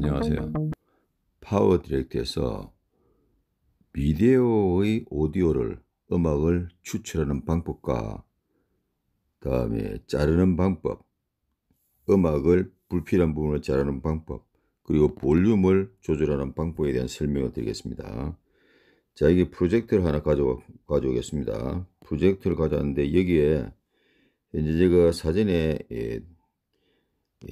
안녕하세요. 파워 디렉트에서 비디오의 오디오를 음악을 추출하는 방법과 다음에 자르는 방법, 음악을 불필요한 부분을 자르는 방법, 그리고 볼륨을 조절하는 방법에 대한 설명을 드리겠습니다. 자, 이게 프로젝트를 하나 가져, 가져오겠습니다. 프로젝트를 가져왔는데 여기에 이제 제가 사전에 예,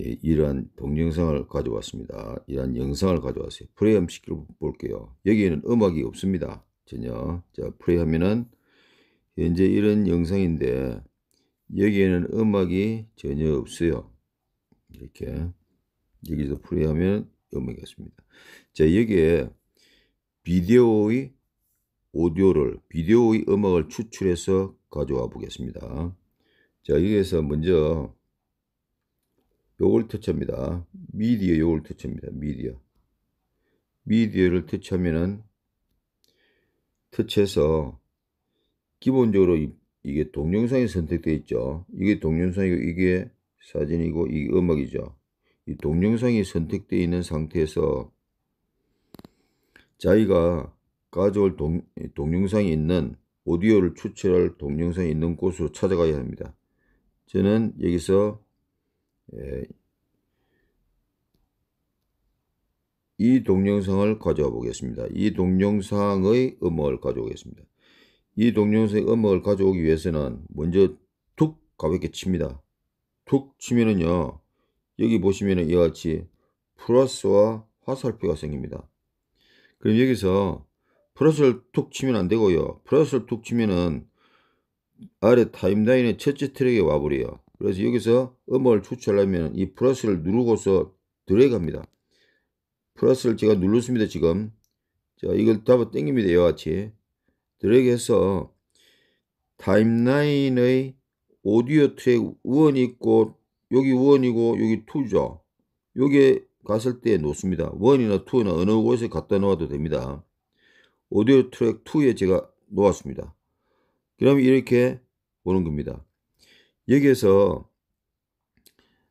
예, 이러한 동영상을 가져왔습니다. 이러한 영상을 가져왔어요. 프레임시키시 볼게요. 여기에는 음악이 없습니다. 전혀. 자, 프레이 하면은 현재 이런 영상인데 여기에는 음악이 전혀 없어요. 이렇게 여기서 프레이 하면 음악이 없습니다. 자, 여기에 비디오의 오디오를 비디오의 음악을 추출해서 가져와 보겠습니다. 자, 여기에서 먼저 요걸 터치합니다. 미디어 요걸 터치합니다. 미디어. 미디어를 터치하면은 터치해서 기본적으로 이게 동영상이 선택되어 있죠. 이게 동영상이고 이게 사진이고 이게 음악이죠. 이 동영상이 선택되어 있는 상태에서 자기가 가져올 동, 동영상이 있는 오디오를 추출할 동영상이 있는 곳으로 찾아가야 합니다. 저는 여기서 예. 이 동영상을 가져와 보겠습니다. 이 동영상의 음악을 가져오겠습니다. 이 동영상의 음악을 가져오기 위해서는 먼저 툭 가볍게 칩니다. 툭 치면은요, 여기 보시면은 이와 같이 플러스와 화살표가 생깁니다. 그럼 여기서 플러스를 툭 치면 안 되고요. 플러스를 툭 치면은 아래 타임라인의 첫째 트랙에 와버려요. 그래서 여기서 음을 추출하려면 이 플러스를 누르고서 드래그합니다. 플러스를 제가 눌렀습니다. 지금 자 이걸 잡아 당깁니다. 이와 같이 드래그해서 타임라인의 오디오 트랙 1이 있고 여기 1이고 여기 2죠 여기에 갔을 때 놓습니다. 1이나2나 어느 곳에 갖다 놓아도 됩니다. 오디오 트랙 2에 제가 놓았습니다. 그럼 이렇게 오는 겁니다. 여기에서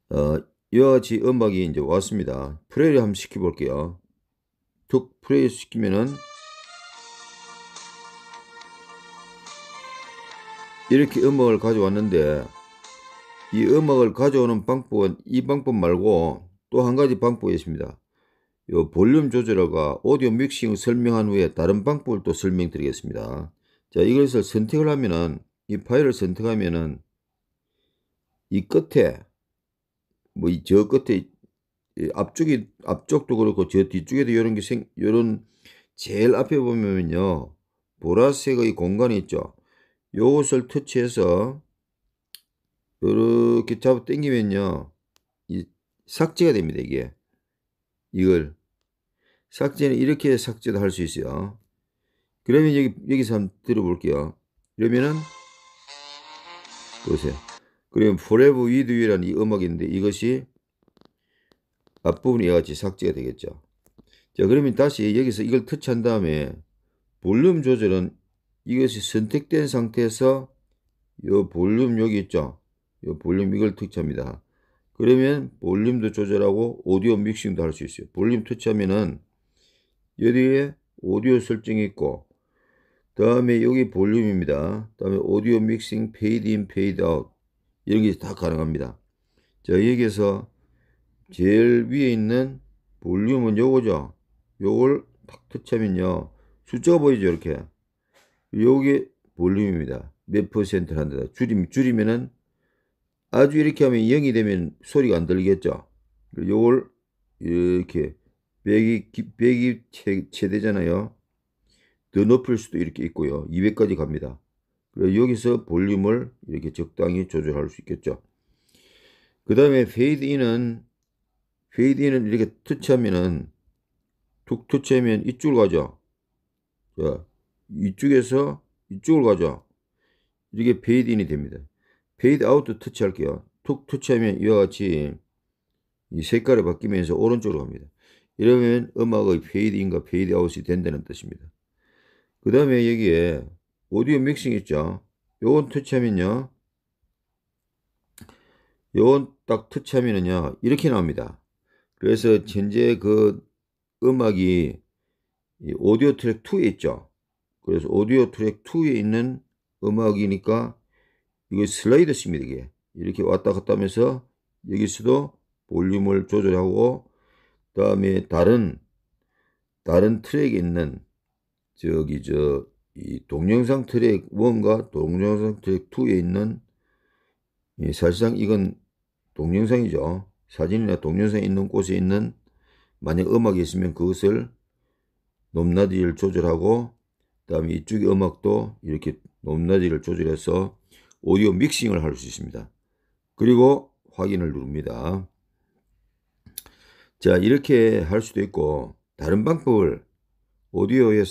어, 이와 같이 음악이 이제 왔습니다. 플레이를 한번 시켜볼게요. 툭 플레이 시키면은 이렇게 음악을 가져왔는데 이 음악을 가져오는 방법은 이 방법 말고 또 한 가지 방법이 있습니다. 요 볼륨 조절과 오디오 믹싱을 설명한 후에 다른 방법을 또 설명드리겠습니다. 자 이것을 선택을 하면은 이 파일을 선택하면은 이 끝에 뭐 이 저 끝에 이 앞쪽이 앞쪽도 그렇고 저 뒤쪽에도 이런 게생 이런 제일 앞에 보면요 보라색의 공간이 있죠. 요것을 터치해서 이렇게 잡아 당기면요 이 삭제가 됩니다 이게 이걸 삭제는 이렇게 삭제도 할 수 있어요. 그러면 여기 여기서 한번 들어볼게요. 그러면은 보세요. 그리고 Forever With You라는 이 음악인데 이것이 앞부분이 이와 같이 삭제가 되겠죠. 자 그러면 다시 여기서 이걸 터치한 다음에 볼륨 조절은 이것이 선택된 상태에서 요 볼륨 여기 있죠. 요 볼륨 이걸 터치합니다. 그러면 볼륨도 조절하고 오디오 믹싱도 할 수 있어요. 볼륨 터치하면은 여기에 오디오 설정이 있고 다음에 여기 볼륨입니다. 다음에 오디오 믹싱 페이드 인 페이드 아웃 이런 게 다 가능합니다. 자, 여기에서 제일 위에 있는 볼륨은 요거죠. 요걸 탁 터치하면요. 숫자가 보이죠, 이렇게. 요게 볼륨입니다. 몇퍼센트란다 줄임, 줄이면은 아주 이렇게 하면 0이 되면 소리가 안 들리겠죠. 요걸 이렇게 백이, 백이 최, 최대잖아요. 더 높을 수도 이렇게 있고요. 200까지 갑니다. 그래 여기서 볼륨을 이렇게 적당히 조절할 수 있겠죠. 그 다음에 페이드인은 페이드인은 이렇게 터치하면은 툭 터치하면 이쪽으로 가죠. 자, 이쪽에서 이쪽으로 가죠. 이게 페이드인이 됩니다. 페이드 아웃도 터치할게요. 툭 터치하면 이와 같이 이 색깔이 바뀌면서 오른쪽으로 갑니다. 이러면 음악의 페이드인과 페이드 아웃이 된다는 뜻입니다. 그 다음에 여기에 오디오 믹싱 있죠. 요건 터치하면요. 요건 딱 터치하면은요. 이렇게 나옵니다. 그래서 현재 그 음악이 오디오 트랙 2에 있죠. 그래서 오디오 트랙 2에 있는 음악이니까 이거 슬라이드십니다. 이게 이렇게 왔다 갔다 하면서 여기서도 볼륨을 조절하고 그 다음에 다른 다른 트랙에 있는 저기 저이 동영상 트랙 1과 동영상 트랙 2에 있는 예, 사실상 이건 동영상이죠. 사진이나 동영상이 있는 곳에 있는 만약 음악이 있으면 그것을 높낮이를 조절하고 그 다음에 이쪽의 음악도 이렇게 높낮이를 조절해서 오디오 믹싱을 할 수 있습니다. 그리고 확인을 누릅니다. 자 이렇게 할 수도 있고 다른 방법을 오디오에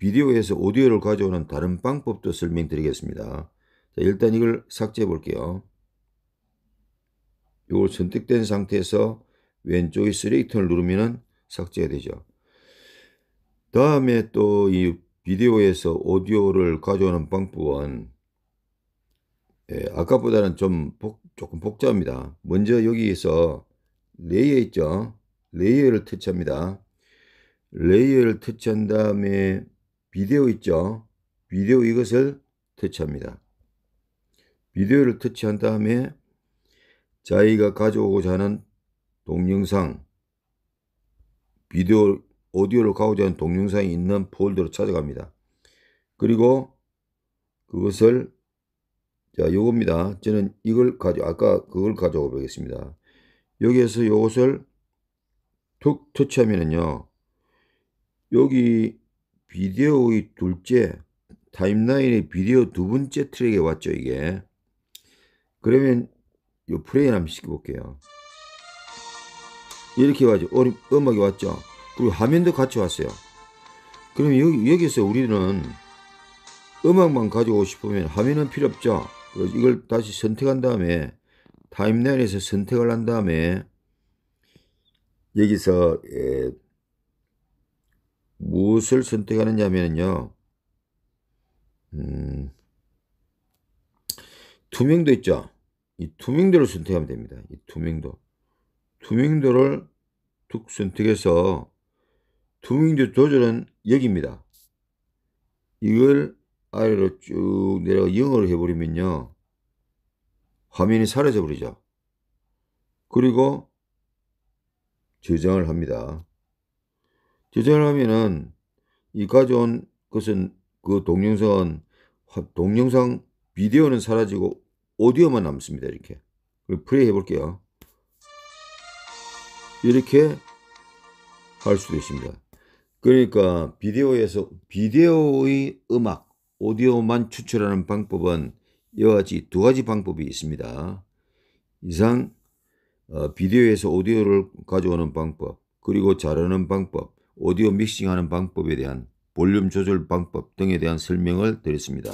비디오에서 오디오를 가져오는 다른 방법도 설명드리겠습니다. 자, 일단 이걸 삭제해 볼게요. 이걸 선택된 상태에서 왼쪽에 쓰레기통을 누르면 삭제가 되죠. 다음에 또 이 비디오에서 오디오를 가져오는 방법은 예, 아까보다는 좀 복, 조금 복잡합니다. 먼저 여기에서 레이어 있죠. 레이어를 터치합니다. 레이어를 터치한 다음에 비디오 있죠? 비디오 이것을 터치합니다. 비디오를 터치한 다음에 자기가 가져오고자 하는 동영상 비디오 오디오를 가고자 하는 동영상이 있는 폴더로 찾아갑니다. 그리고 그것을 자 요겁니다. 저는 이걸 가져 아까 그걸 가져오 보겠습니다. 여기에서 요것을 툭 터치하면은요. 여기 비디오의 둘째 타임라인의 비디오 두 번째 트랙에 왔죠 이게 그러면 요 플레이 한번 시켜볼게요 이렇게 와죠 음악이 왔죠 그리고 화면도 같이 왔어요 그럼 여기, 여기서 우리는 음악만 가지고 싶으면 화면은 필요 없죠 이걸 다시 선택한 다음에 타임라인에서 선택을 한 다음에 여기서 예, 무엇을 선택하느냐면요. 음, 투명도 있죠. 이 투명도를 선택하면 됩니다. 이 투명도. 투명도를 툭 선택해서 투명도 조절은 여기입니다. 이걸 아래로 쭉 내려가 0으로 해버리면요. 화면이 사라져버리죠. 그리고 저장을 합니다. 제장을 하면은 이 가져온 것은 그 동영상은 동영상 비디오는 사라지고 오디오만 남습니다. 이렇게. 플레이 해볼게요. 이렇게 할 수도 있습니다. 그러니까 비디오에서 비디오의 음악, 오디오만 추출하는 방법은 이와 같이 두 가지 방법이 있습니다. 이상 어, 비디오에서 오디오를 가져오는 방법, 그리고 자르는 방법, 오디오 믹싱하는 방법에 대한 볼륨 조절 방법 등에 대한 설명을 드렸습니다.